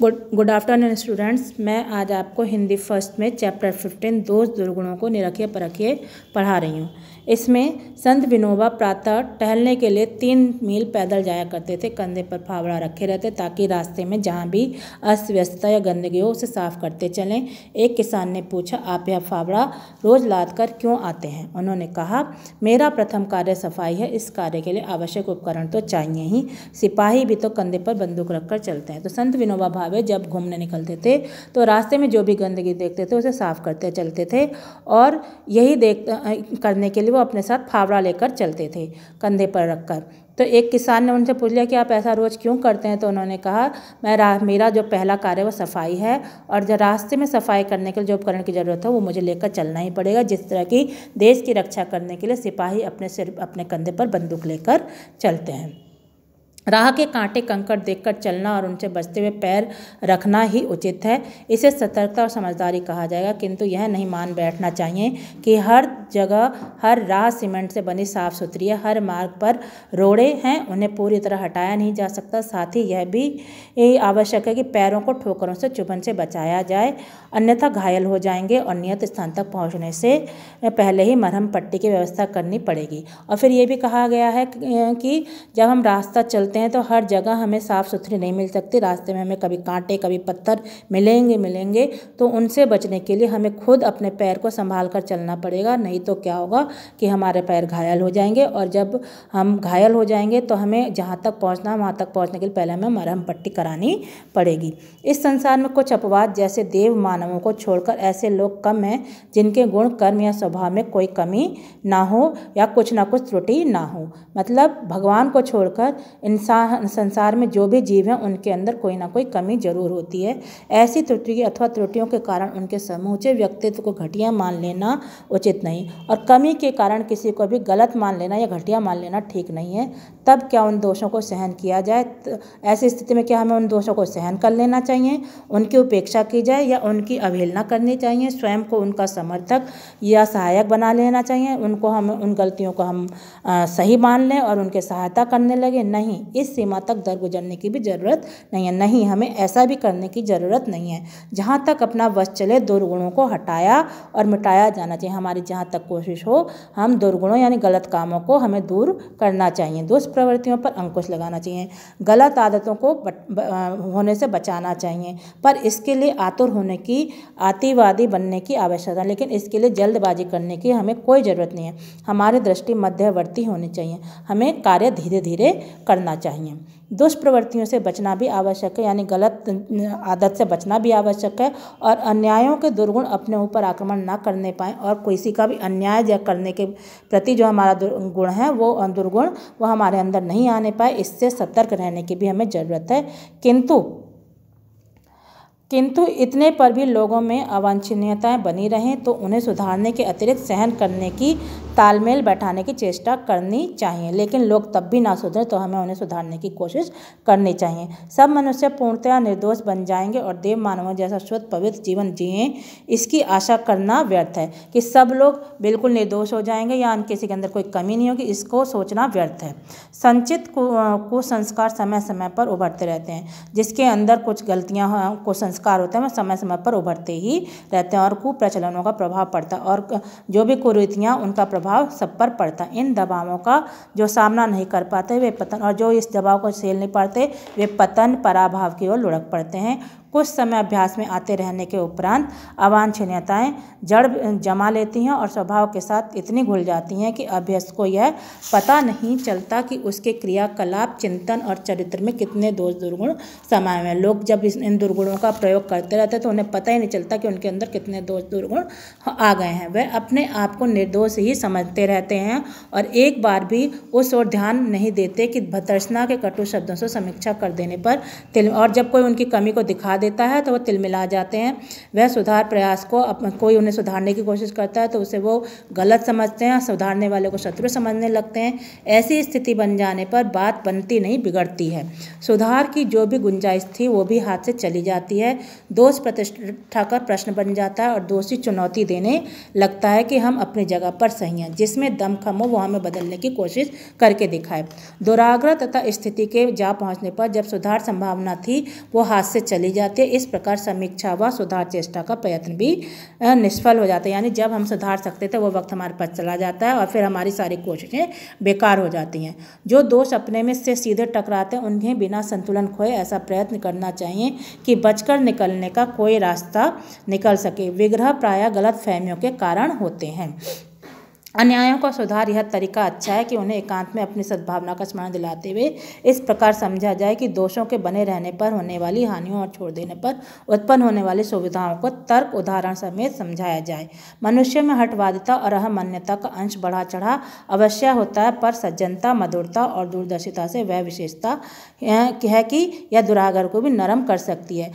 good good afternoon students मैं आज आपको हिंदी फर्स्ट में चैप्टर फिफ्टीन दोष दुर्गुणों को निरखे परखे पढ़ा रही हूँ इसमें संत विनोबा प्रातः टहलने के लिए तीन मील पैदल जाया करते थे कंधे पर फावड़ा रखे रहते ताकि रास्ते में जहाँ भी अस्त व्यस्तता या गंदगी हो उसे साफ करते चलें एक किसान ने पूछा आप यह फावड़ा रोज लाद कर क्यों आते हैं उन्होंने कहा मेरा प्रथम कार्य सफाई है इस कार्य के लिए आवश्यक उपकरण तो चाहिए ही सिपाही भी तो कंधे पर बंदूक रखकर चलते हैं तो संत विनोबा सुहावे जब घूमने निकलते थे तो रास्ते में जो भी गंदगी देखते थे उसे साफ करते चलते थे और यही देख करने के लिए वो अपने साथ फावड़ा लेकर चलते थे कंधे पर रखकर तो एक किसान ने उनसे पूछ लिया कि आप ऐसा रोज़ क्यों करते हैं तो उन्होंने कहा मैं मेरा जो पहला कार्य है वो सफाई है और जो रास्ते में सफाई करने के लिए जो उपकरण की ज़रूरत है वो मुझे लेकर चलना ही पड़ेगा जिस तरह की देश की रक्षा करने के लिए सिपाही अपने सिर अपने कंधे पर बंदूक लेकर चलते हैं राह के कांटे कंकड़ देखकर चलना और उनसे बचते हुए पैर रखना ही उचित है इसे सतर्कता और समझदारी कहा जाएगा किंतु यह नहीं मान बैठना चाहिए कि हर जगह हर राह सीमेंट से बनी साफ सुथरी है हर मार्ग पर रोड़े हैं उन्हें पूरी तरह हटाया नहीं जा सकता साथ ही यह भी आवश्यक है कि पैरों को ठोकरों से चुभन से बचाया जाए अन्यथा घायल हो जाएंगे और नियत स्थान तक पहुँचने से पहले ही मरहम पट्टी की व्यवस्था करनी पड़ेगी और फिर ये भी कहा गया है कि जब हम रास्ता चलते करते हैं तो हर जगह हमें साफ़ सुथरी नहीं मिल सकती रास्ते में हमें कभी कांटे कभी पत्थर मिलेंगे मिलेंगे तो उनसे बचने के लिए हमें खुद अपने पैर को संभाल कर चलना पड़ेगा नहीं तो क्या होगा कि हमारे पैर घायल हो जाएंगे और जब हम घायल हो जाएंगे तो हमें जहाँ तक पहुँचना है वहाँ तक पहुँचने के लिए पहले हमें मरहम पट्टी करानी पड़ेगी इस संसार में कुछ अपवाद जैसे देव मानवों को छोड़कर ऐसे लोग कम हैं जिनके गुण कर्म या स्वभाव में कोई कमी ना हो या कुछ ना कुछ त्रुटि ना हो मतलब भगवान को छोड़कर इन इंसान संसार में जो भी जीव हैं उनके अंदर कोई ना कोई कमी जरूर होती है ऐसी त्रुटि अथवा त्रुटियों के कारण उनके समूचे व्यक्तित्व को घटिया मान लेना उचित नहीं और कमी के कारण किसी को भी गलत मान लेना या घटिया मान लेना ठीक नहीं है तब क्या उन दोषों को सहन किया जाए ऐसी स्थिति में क्या हमें उन दोषों को सहन कर लेना चाहिए उनकी उपेक्षा की जाए या उनकी अवहेलना करनी चाहिए स्वयं को उनका समर्थक या सहायक बना लेना चाहिए उनको हम उन गलतियों को हम आ, सही मान लें और उनके सहायता करने लगे नहीं इस सीमा तक दर गुजरने की भी ज़रूरत नहीं है नहीं हमें ऐसा भी करने की ज़रूरत नहीं है जहाँ तक अपना वश चले दुर्गुणों को हटाया और मिटाया जाना चाहिए हमारी जहाँ तक कोशिश हो हम दुर्गुणों यानी गलत कामों को हमें दूर करना चाहिए दुष्प्रवृत्तियों पर अंकुश लगाना चाहिए गलत आदतों को बट, होने से बचाना चाहिए पर इसके लिए आतुर होने की आतिवादी बनने की आवश्यकता लेकिन इसके लिए जल्दबाजी करने की हमें कोई ज़रूरत नहीं है हमारी दृष्टि मध्यवर्ती होनी चाहिए हमें कार्य धीरे धीरे करना करना चाहिए दुष्प्रवृत्तियों से बचना भी आवश्यक है यानी गलत आदत से बचना भी आवश्यक है और अन्यायों के दुर्गुण अपने ऊपर आक्रमण ना करने पाए और किसी का भी अन्याय या करने के प्रति जो हमारा गुण है वो दुर्गुण वो हमारे अंदर नहीं आने पाए इससे सतर्क रहने की भी हमें ज़रूरत है किंतु किंतु इतने पर भी लोगों में अवांछनीयताएं बनी रहें तो उन्हें सुधारने के अतिरिक्त सहन करने की तालमेल बैठाने की चेष्टा करनी चाहिए लेकिन लोग तब भी ना सुधरें तो हमें उन्हें सुधारने की कोशिश करनी चाहिए सब मनुष्य पूर्णतया निर्दोष बन जाएंगे और देव मानवों जैसा शुद्ध पवित्र जीवन जिए इसकी आशा करना व्यर्थ है कि सब लोग बिल्कुल निर्दोष हो जाएंगे या किसी के अंदर कोई कमी नहीं होगी इसको सोचना व्यर्थ है संचित कुसंस्कार समय समय पर उभरते रहते हैं जिसके अंदर कुछ गलतियाँ कुसंस्कार होते हैं वह समय समय पर उभरते ही रहते हैं और कुप्रचलनों का प्रभाव पड़ता है और जो भी कुरीतियाँ उनका प्रभाव प्रभाव सब पर पड़ता है इन दबावों का जो सामना नहीं कर पाते वे पतन और जो इस दबाव को झेल नहीं पाते वे पतन पराभाव की ओर लुढ़क पड़ते हैं कुछ समय अभ्यास में आते रहने के उपरांत अवांछनीयताएँ जड़ जमा लेती हैं और स्वभाव के साथ इतनी घुल जाती हैं कि अभ्यस्त को यह पता नहीं चलता कि उसके क्रियाकलाप चिंतन और चरित्र में कितने दोष दुर्गुण समाये हुए हैं लोग जब इस इन दुर्गुणों का प्रयोग करते रहते हैं तो उन्हें पता ही नहीं चलता कि उनके अंदर कितने दोष दुर्गुण आ गए हैं वह अपने आप को निर्दोष ही समझते रहते हैं और एक बार भी उस ओर ध्यान नहीं देते कि भतर्सना के कटु शब्दों से समीक्षा कर देने पर और जब कोई उनकी कमी को दिखा दे देता है तो वो तिल मिला जाते हैं वह सुधार प्रयास को कोई उन्हें सुधारने की कोशिश करता है तो उसे वो गलत समझते हैं सुधारने वाले को शत्रु समझने लगते हैं ऐसी स्थिति बन जाने पर बात बनती नहीं बिगड़ती है सुधार की जो भी गुंजाइश थी वो भी हाथ से चली जाती है दोष प्रतिष्ठा का प्रश्न बन जाता है और दोषी चुनौती देने लगता है कि हम अपनी जगह पर सही हैं जिसमें दम खम हो वो हमें बदलने की कोशिश करके दिखाए दुराग्रह तथा स्थिति के जा पहुंचने पर जब सुधार संभावना थी वो हाथ से चली जाती साहित्य इस प्रकार समीक्षा व सुधार चेष्टा का प्रयत्न भी निष्फल हो जाता है यानी जब हम सुधार सकते थे वो वक्त हमारे पास चला जाता है और फिर हमारी सारी कोशिशें बेकार हो जाती हैं जो दोष अपने में से सीधे टकराते हैं उन्हें बिना संतुलन खोए ऐसा प्रयत्न करना चाहिए कि बचकर निकलने का कोई रास्ता निकल सके विग्रह प्राय गलत फहमियों के कारण होते हैं अन्यायों का सुधार यह तरीका अच्छा है कि उन्हें एकांत में अपनी सद्भावना का स्मरण दिलाते हुए इस प्रकार समझा जाए कि दोषों के बने रहने पर होने वाली हानियों और छोड़ देने पर उत्पन्न होने वाली सुविधाओं को तर्क उदाहरण समेत समझाया जाए मनुष्य में हटवादिता और अहमान्यता का अंश बढ़ा चढ़ा अवश्य होता है पर सज्जनता मधुरता और दूरदर्शिता से वह विशेषता है कि यह दुरागर को भी नरम कर सकती है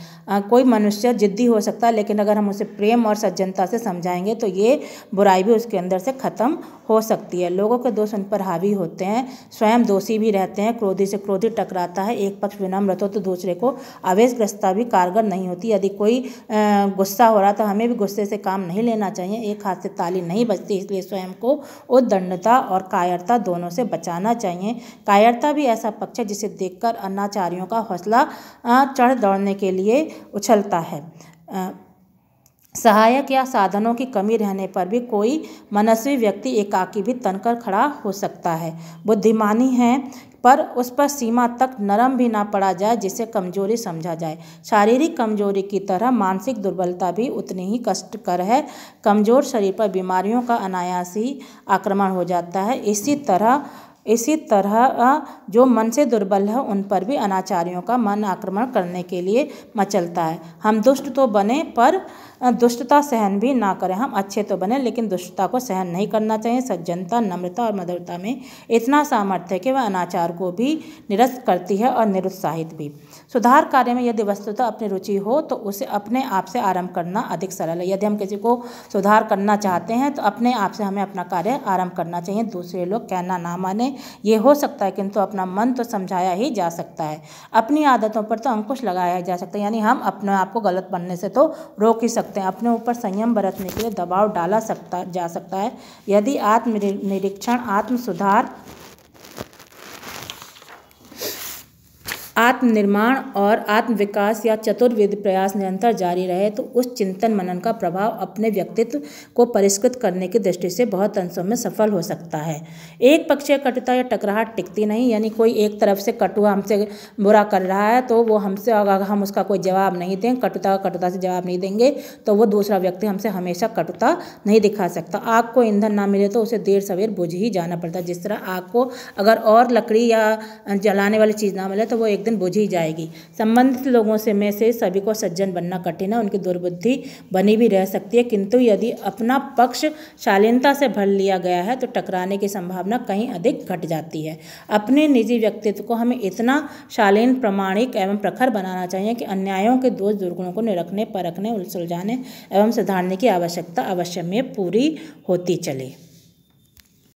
कोई मनुष्य जिद्दी हो सकता है लेकिन अगर हम उसे प्रेम और सज्जनता से समझाएंगे तो ये बुराई भी उसके अंदर से खत्म कम हो सकती है लोगों के दोष उन पर हावी होते हैं स्वयं दोषी भी रहते हैं क्रोधी से क्रोधी टकराता है एक पक्ष विनम्र हो तो दूसरे को ग्रस्ता भी कारगर नहीं होती यदि कोई गुस्सा हो रहा तो हमें भी गुस्से से काम नहीं लेना चाहिए एक हाथ से ताली नहीं बजती इसलिए स्वयं को उद्दंडता और कायरता दोनों से बचाना चाहिए कायरता भी ऐसा पक्ष है जिसे देखकर अनाचारियों का हौसला चढ़ दौड़ने के लिए उछलता है सहायक या साधनों की कमी रहने पर भी कोई मनस्वी व्यक्ति एकाकी भी तनकर खड़ा हो सकता है बुद्धिमानी है पर उस पर सीमा तक नरम भी ना पड़ा जाए जिसे कमजोरी समझा जाए शारीरिक कमजोरी की तरह मानसिक दुर्बलता भी उतनी ही कष्टकर है कमजोर शरीर पर बीमारियों का अनायास ही आक्रमण हो जाता है इसी तरह इसी तरह जो मन से दुर्बल है उन पर भी अनाचारियों का मन आक्रमण करने के लिए मचलता है हम दुष्ट तो बने पर दुष्टता सहन भी ना करें हम अच्छे तो बने लेकिन दुष्टता को सहन नहीं करना चाहिए सज्जनता नम्रता और मधुरता में इतना सामर्थ्य है कि वह अनाचार को भी निरस्त करती है और निरुत्साहित भी सुधार कार्य में यदि वस्तुतः अपनी रुचि हो तो उसे अपने आप से आरंभ करना अधिक सरल है यदि हम किसी को सुधार करना चाहते हैं तो अपने आप से हमें अपना कार्य आरंभ करना चाहिए दूसरे लोग कहना ना माने ये हो सकता है किंतु अपना मन तो समझाया ही जा सकता है अपनी आदतों पर तो अंकुश लगाया जा सकता है यानी हम अपने आप को गलत बनने से तो रोक ही सकते सकते हैं अपने ऊपर संयम बरतने के लिए दबाव डाला सकता जा सकता है यदि आत्मनिरीक्षण आत्म सुधार आत्मनिर्माण और आत्मविकास या चतुर्विध प्रयास निरंतर जारी रहे तो उस चिंतन मनन का प्रभाव अपने व्यक्तित्व को परिष्कृत करने की दृष्टि से बहुत अंशों में सफल हो सकता है एक पक्षीय कटुता या टकराहट टिकती नहीं यानी कोई एक तरफ से कटुआ हमसे बुरा कर रहा है तो वो हमसे अगर हम उसका कोई जवाब नहीं दें कटुता कटुता से जवाब नहीं देंगे तो वो दूसरा व्यक्ति हमसे हमेशा कटुता नहीं दिखा सकता आग को ईंधन ना मिले तो उसे देर सवेर बुझ ही जाना पड़ता है जिस तरह आग को अगर और लकड़ी या जलाने वाली चीज़ ना मिले तो वो एक एक दिन बुझ ही जाएगी संबंधित लोगों से में से सभी को सज्जन बनना कठिन है उनकी दुर्बुद्धि बनी भी रह सकती है किंतु यदि अपना पक्ष शालीनता से भर लिया गया है तो टकराने की संभावना कहीं अधिक घट जाती है अपने निजी व्यक्तित्व को हमें इतना शालीन प्रमाणिक एवं प्रखर बनाना चाहिए कि अन्यायों के दोष दुर्गुणों को निरखने परखने सुलझाने एवं सुधारने की आवश्यकता अवश्य में पूरी होती चले